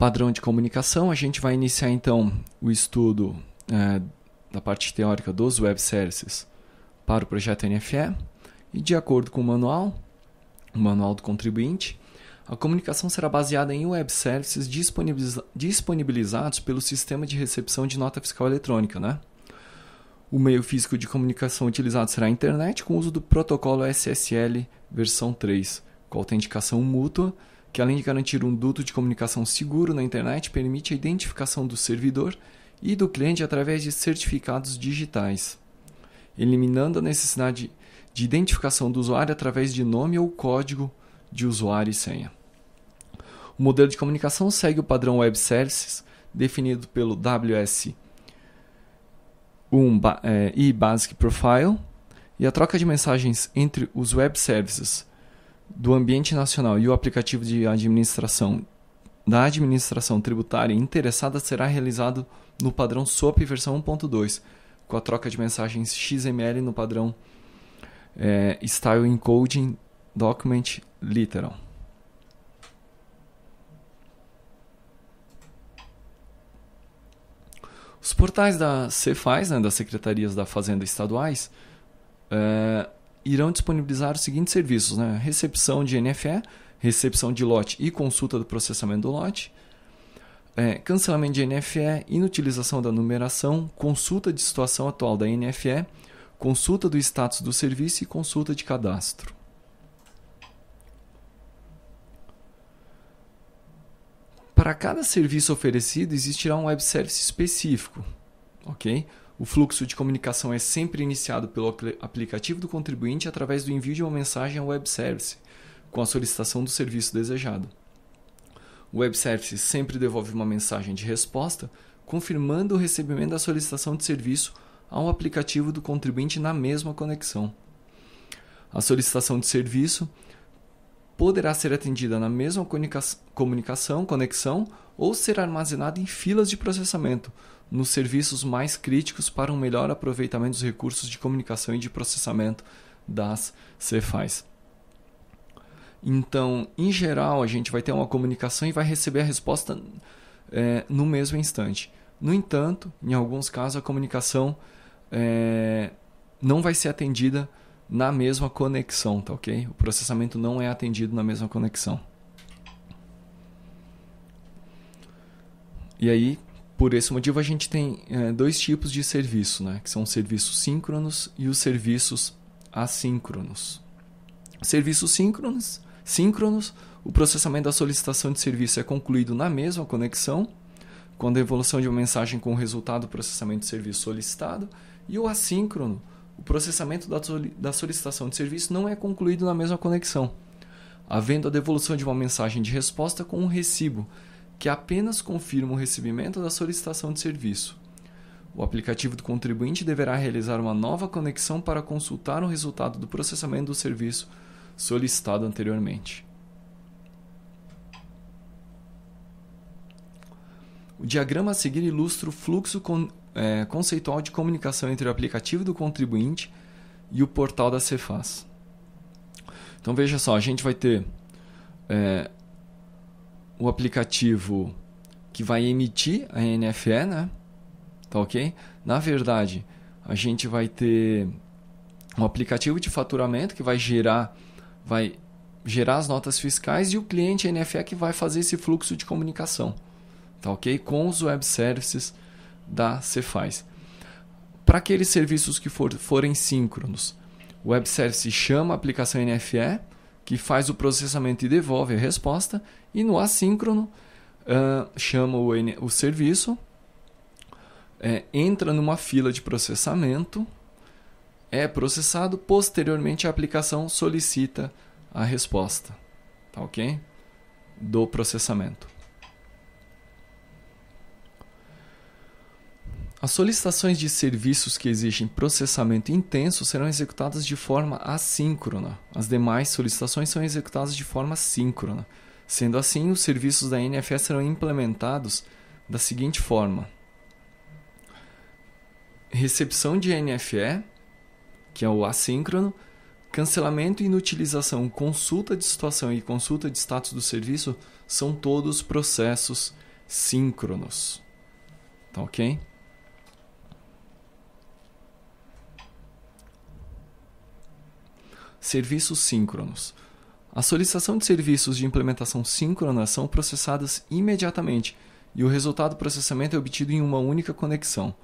padrão de comunicação. A gente vai iniciar então o estudo é, da parte teórica dos web services para o projeto NFE e de acordo com o manual, o manual do contribuinte, a comunicação será baseada em web services disponibiliza disponibilizados pelo sistema de recepção de nota fiscal eletrônica, né? O meio físico de comunicação utilizado será a internet com uso do protocolo SSL versão 3, com autenticação mútua que além de garantir um duto de comunicação seguro na internet, permite a identificação do servidor e do cliente através de certificados digitais, eliminando a necessidade de identificação do usuário através de nome ou código de usuário e senha. O modelo de comunicação segue o padrão Web Services definido pelo WS1 e eh, Basic Profile, e a troca de mensagens entre os web services do ambiente nacional e o aplicativo de administração da administração tributária interessada será realizado no padrão SOAP versão 1.2, com a troca de mensagens XML no padrão é, Style Encoding Document Literal. Os portais da CEFAS, né, das Secretarias da Fazenda Estaduais, é, irão disponibilizar os seguintes serviços: né? recepção de NFE, recepção de lote e consulta do processamento do lote, é, cancelamento de NFE, inutilização da numeração, consulta de situação atual da NFE, consulta do status do serviço e consulta de cadastro. Para cada serviço oferecido, existirá um web service específico, ok? O fluxo de comunicação é sempre iniciado pelo aplicativo do contribuinte através do envio de uma mensagem ao web service, com a solicitação do serviço desejado. O web service sempre devolve uma mensagem de resposta confirmando o recebimento da solicitação de serviço ao aplicativo do contribuinte na mesma conexão. A solicitação de serviço poderá ser atendida na mesma comunica comunicação, conexão ou ser armazenada em filas de processamento, nos serviços mais críticos para um melhor aproveitamento dos recursos de comunicação e de processamento das Cefais. Então, em geral, a gente vai ter uma comunicação e vai receber a resposta é, no mesmo instante. No entanto, em alguns casos, a comunicação é, não vai ser atendida na mesma conexão, tá ok? O processamento não é atendido na mesma conexão. E aí, por esse motivo a gente tem é, dois tipos de serviço, né? que são os serviços síncronos e os serviços assíncronos. Serviços síncronos, síncronos, o processamento da solicitação de serviço é concluído na mesma conexão, com a devolução de uma mensagem com o resultado do processamento de serviço solicitado, e o assíncrono, o processamento da solicitação de serviço não é concluído na mesma conexão, havendo a devolução de uma mensagem de resposta com um recibo, que apenas confirma o recebimento da solicitação de serviço. O aplicativo do contribuinte deverá realizar uma nova conexão para consultar o resultado do processamento do serviço solicitado anteriormente. O diagrama a seguir ilustra o fluxo con é, conceitual de comunicação entre o aplicativo do contribuinte e o portal da Cefaz. Então veja só, a gente vai ter é, o aplicativo que vai emitir a NFE, né? Tá ok? Na verdade, a gente vai ter um aplicativo de faturamento que vai gerar, vai gerar as notas fiscais e o cliente NFE é que vai fazer esse fluxo de comunicação, tá ok? Com os web services da Cefaz. Para aqueles serviços que for, forem síncronos, o web service chama a aplicação NFE que faz o processamento e devolve a resposta, e no assíncrono uh, chama o, o serviço, é, entra numa fila de processamento, é processado, posteriormente a aplicação solicita a resposta, tá ok? Do processamento. As solicitações de serviços que exigem processamento intenso serão executadas de forma assíncrona. As demais solicitações são executadas de forma síncrona. Sendo assim, os serviços da NFE serão implementados da seguinte forma: recepção de NFE, que é o assíncrono, cancelamento, e inutilização, consulta de situação e consulta de status do serviço são todos processos síncronos. Tá ok? Serviços síncronos. A solicitação de serviços de implementação síncrona são processadas imediatamente e o resultado do processamento é obtido em uma única conexão.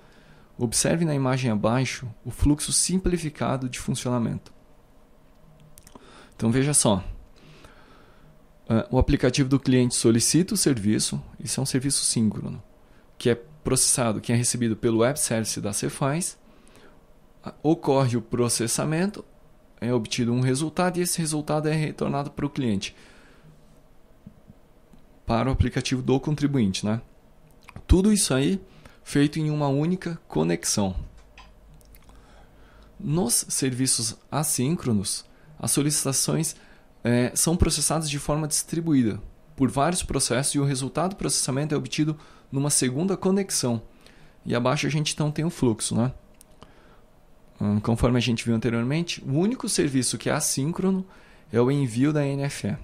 Observe na imagem abaixo o fluxo simplificado de funcionamento. Então veja só. Ah, o aplicativo do cliente solicita o serviço, isso é um serviço síncrono, que é processado, que é recebido pelo web service da Cefaz, ah, ocorre o processamento, é obtido um resultado e esse resultado é retornado para o cliente, para o aplicativo do contribuinte, né? Tudo isso aí feito em uma única conexão. Nos serviços assíncronos, as solicitações é, são processadas de forma distribuída por vários processos e o resultado do processamento é obtido numa segunda conexão. E abaixo a gente então tem o fluxo, né? Hum, conforme a gente viu anteriormente, o único serviço que é assíncrono é o envio da NFE.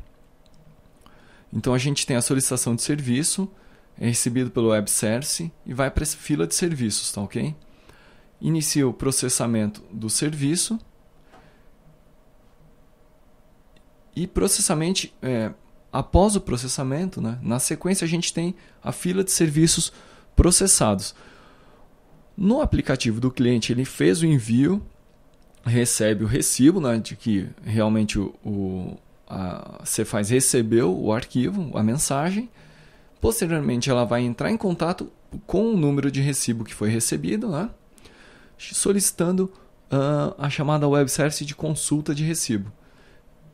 Então a gente tem a solicitação de serviço, é recebido pelo web service e vai para a fila de serviços, tá ok? Inicia o processamento do serviço e processamento, é, após o processamento, né, na sequência a gente tem a fila de serviços processados. No aplicativo do cliente, ele fez o envio, recebe o recibo né, de que realmente o, a Cefaz recebeu o arquivo, a mensagem. Posteriormente, ela vai entrar em contato com o número de recibo que foi recebido, né, solicitando uh, a chamada web service de consulta de recibo.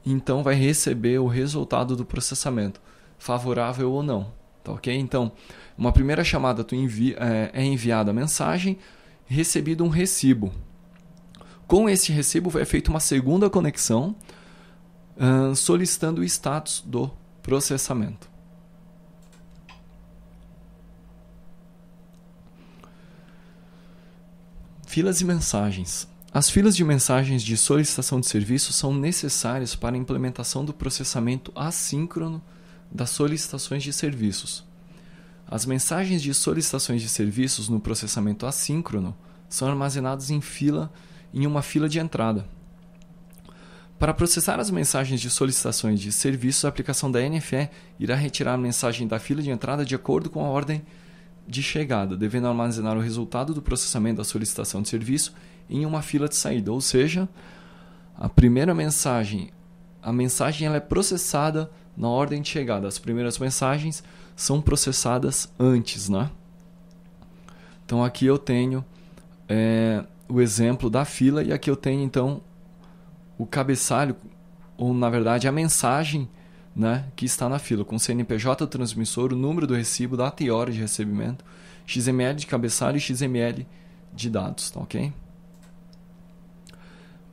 Então, vai receber o resultado do processamento, favorável ou não. Tá ok? Então, uma primeira chamada tu envi é, é enviada a mensagem, recebido um recibo. Com esse recibo é feita uma segunda conexão uh, solicitando o status do processamento. Filas e mensagens. As filas de mensagens de solicitação de serviço são necessárias para a implementação do processamento assíncrono das solicitações de serviços. As mensagens de solicitações de serviços no processamento assíncrono são armazenadas em fila em uma fila de entrada. Para processar as mensagens de solicitações de serviços, a aplicação da NFE irá retirar a mensagem da fila de entrada de acordo com a ordem de chegada, devendo armazenar o resultado do processamento da solicitação de serviço em uma fila de saída, ou seja, a primeira mensagem, a mensagem ela é processada na ordem de chegada. As primeiras mensagens são processadas antes, né? Então aqui eu tenho é, o exemplo da fila e aqui eu tenho então o cabeçalho, ou na verdade a mensagem né, que está na fila, com CNPJ do transmissor, o número do recibo, data e hora de recebimento, XML de cabeçalho e XML de dados, tá ok?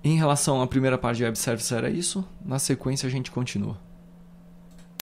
Em relação à primeira parte de web service era isso, na sequência a gente continua.